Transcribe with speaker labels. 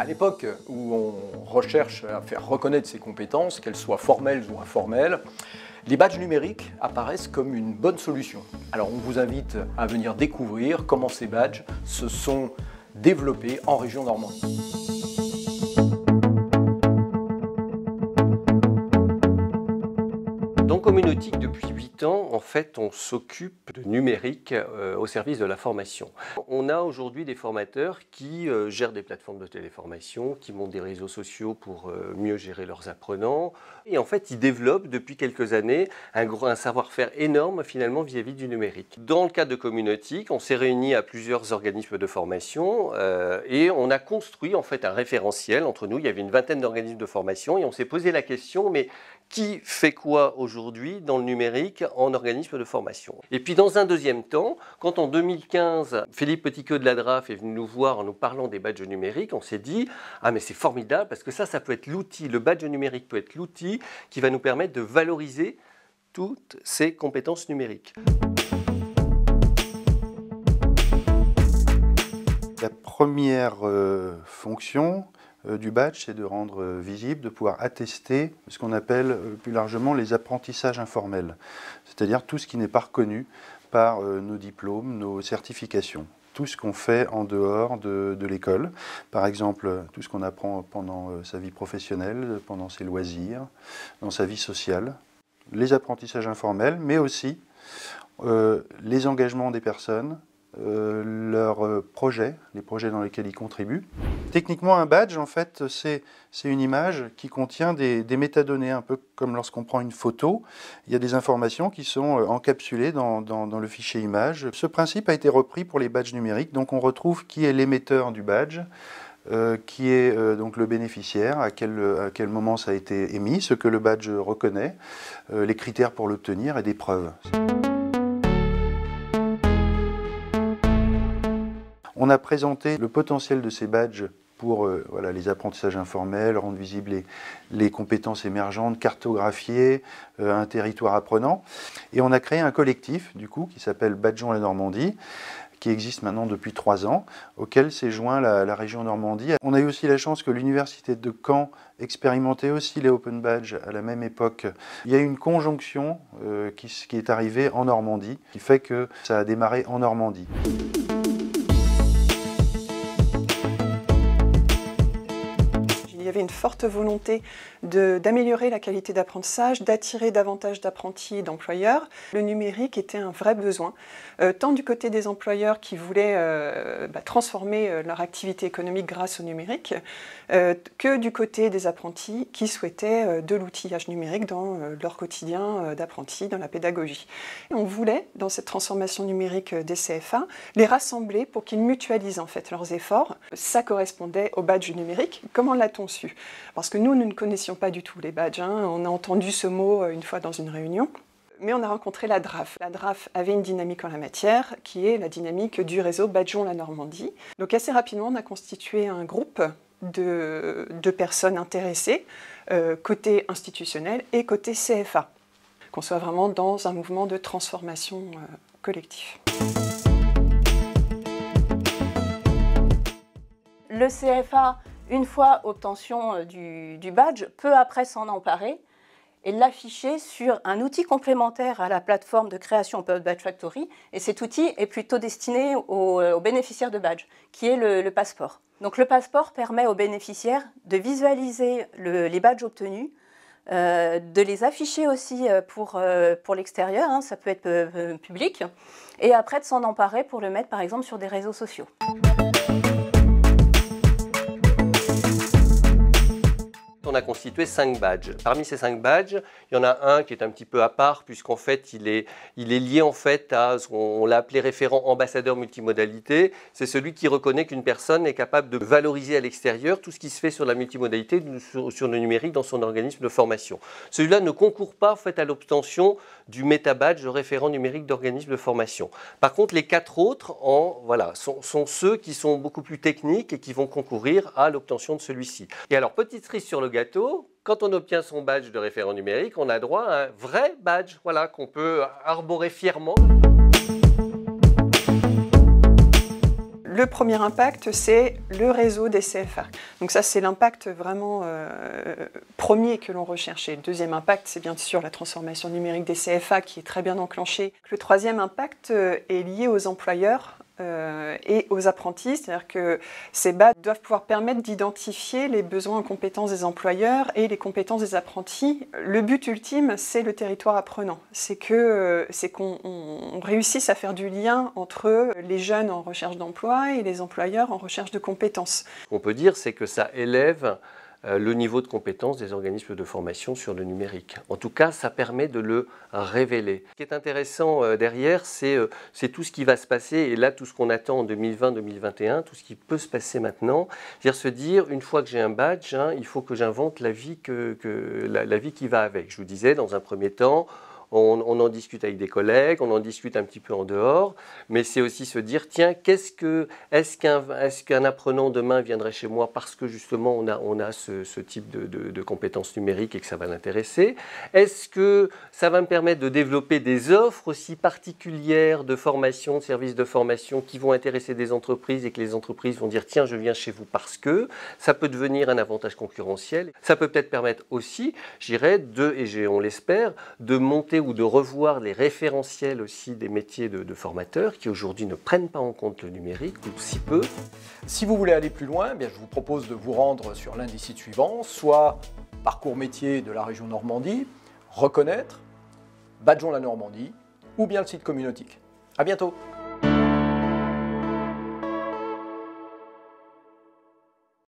Speaker 1: À l'époque où on recherche à faire reconnaître ses compétences, qu'elles soient formelles ou informelles, les badges numériques apparaissent comme une bonne solution. Alors on vous invite à venir découvrir comment ces badges se sont développés en région Normandie. communautique, depuis 8 ans, en fait, on s'occupe de numérique euh, au service de la formation. On a aujourd'hui des formateurs qui euh, gèrent des plateformes de téléformation, qui montent des réseaux sociaux pour euh, mieux gérer leurs apprenants, et en fait, ils développent depuis quelques années un, un savoir-faire énorme finalement vis-à-vis du numérique. Dans le cadre de Communautique, on s'est réunis à plusieurs organismes de formation euh, et on a construit en fait un référentiel entre nous. Il y avait une vingtaine d'organismes de formation et on s'est posé la question, mais qui fait quoi aujourd'hui dans le numérique en organisme de formation Et puis dans un deuxième temps, quand en 2015, Philippe Petitqueux de la DRAF est venu nous voir en nous parlant des badges numériques, on s'est dit, ah mais c'est formidable parce que ça, ça peut être l'outil, le badge numérique peut être l'outil qui va nous permettre de valoriser toutes ces compétences numériques.
Speaker 2: La première euh, fonction euh, du badge, c'est de rendre euh, visible, de pouvoir attester ce qu'on appelle plus largement les apprentissages informels, c'est-à-dire tout ce qui n'est pas reconnu par nos diplômes, nos certifications tout ce qu'on fait en dehors de, l'école. Par exemple, tout ce qu'on apprend pendant euh, sa vie professionnelle, pendant ses loisirs, dans sa vie sociale, les apprentissages informels, mais aussi euh, les engagements des personnes, euh, leurs euh, projets, les projets dans lesquels ils contribuent. Techniquement, un badge, en fait, c'est une image qui contient des, métadonnées, un peu comme lorsqu'on prend une photo. Il y a des informations qui sont euh, encapsulées dans, dans, le fichier image. Ce principe a été repris pour les badges numériques, donc on retrouve qui est l'émetteur du badge. qui est donc le bénéficiaire, à quel, à quel, moment ça a été émis, ce que le badge reconnaît, les critères pour l'obtenir et des preuves. On a présenté le potentiel de ces badges pour euh, les apprentissages informels, rendre visibles les, compétences émergentes, cartographier euh, un territoire apprenant. Et on a créé un collectif, du coup, qui s'appelle Badgeons la Normandie, qui existe maintenant depuis trois ans, auquel s'est joint la, région Normandie. On a eu aussi la chance que l'université de Caen expérimentait aussi les Open Badges à la même époque. Il y a eu une conjonction euh, qui est arrivée en Normandie, qui fait que ça a démarré en Normandie.
Speaker 3: une forte volonté d'améliorer la qualité d'apprentissage, d'attirer davantage d'apprentis et d'employeurs. Le numérique était un vrai besoin, euh, tant du côté des employeurs qui voulaient euh, bah, transformer euh, leur activité économique grâce au numérique, que du côté des apprentis qui souhaitaient de l'outillage numérique dans leur quotidien d'apprentis dans la pédagogie. On voulait, dans cette transformation numérique des CFA, les rassembler pour qu'ils mutualisent en fait leurs efforts. Ça correspondait au badge numérique. Comment l'a-t-on su parce que nous, nous ne connaissions pas du tout les badges. Hein. On a entendu ce mot euh, une fois dans une réunion. Mais on a rencontré la DRAF. La DRAF avait une dynamique en la matière, qui est la dynamique du réseau Badgeon la Normandie. Donc assez rapidement, on a constitué un groupe de, personnes intéressées, euh, côté institutionnel et côté CFA, qu'on soit vraiment dans un mouvement de transformation euh, collectif. le CFA une fois obtention euh, du, badge, peu après s'en emparer et l'afficher sur un outil complémentaire à la plateforme de création Badge Factory. Et cet outil est plutôt destiné aux, euh, bénéficiaires de badge, qui est le, passeport. Donc le passeport permet aux bénéficiaires de visualiser les badges obtenus, euh, de les afficher aussi pour, pour l'extérieur, hein, ça peut être public, et après de s'en emparer pour le mettre par exemple sur des réseaux sociaux.
Speaker 1: a constitué cinq badges. Parmi ces cinq badges, il y en a un qui est un petit peu à part, puisqu'en fait, il est, il est lié en fait à ce qu'on l'a appelé référent ambassadeur multimodalité. C'est celui qui reconnaît qu'une personne est capable de valoriser à l'extérieur tout ce qui se fait sur la multimodalité, sur, sur le numérique, dans son organisme de formation. Celui-là ne concourt pas en fait à l'obtention du métabadge de référent numérique d'organisme de formation. Par contre, les quatre autres en, voilà, sont, ceux qui sont beaucoup plus techniques et qui vont concourir à l'obtention de celui-ci. Et alors, petite triste sur le gâteau, quand on obtient son badge de référent numérique, on a droit à un vrai badge voilà, qu'on peut arborer fièrement.
Speaker 3: Le premier impact, c'est le réseau des CFA. Donc ça, c'est l'impact vraiment euh, premier que l'on recherche. Et le deuxième impact, c'est bien sûr la transformation numérique des CFA qui est très bien enclenchée. Le troisième impact euh, est lié aux employeurs euh, et aux apprentis, c'est-à-dire que ces BAD doivent pouvoir permettre d'identifier les besoins en compétences des employeurs et les compétences des apprentis. Le but ultime, c'est le territoire apprenant, c'est que euh, c'est qu'on réussisse à faire du lien entre les jeunes en recherche d'emploi et les employeurs en recherche de compétences.
Speaker 1: On peut dire c'est que ça élève euh, le niveau de compétence des organismes de formation sur le numérique. En tout cas, ça permet de le révéler. Ce qui est intéressant euh, derrière, euh, c'est tout ce qui va se passer, et là, tout ce qu'on attend en 2020-2021, tout ce qui peut se passer maintenant, c'est-à-dire se dire, une fois que j'ai un badge, hein, il faut que j'invente la, que, la vie qui va avec. Je vous disais, dans un premier temps, on, en discute avec des collègues, on en discute un petit peu en dehors, mais c'est aussi se dire, tiens, qu'est-ce que, est-ce qu'un, est apprenant demain viendrait chez moi parce que justement on a, on a ce, type de, compétences numériques et que ça va l'intéresser Est-ce que ça va me permettre de développer des offres aussi particulières de formation, de services de formation qui vont intéresser des entreprises et que les entreprises vont dire, tiens, je viens chez vous parce que ça peut devenir un avantage concurrentiel. Ça peut peut-être permettre aussi, j'irais, de, et on l'espère, de monter ou de revoir les référentiels aussi des métiers de, formateurs qui aujourd'hui ne prennent pas en compte le numérique ou si peu. Si vous voulez aller plus loin, eh je vous propose de vous rendre sur l'un des sites suivants, soit Parcours métier de la région Normandie, Reconnaître, Badjon la Normandie ou bien le site Communautique. A bientôt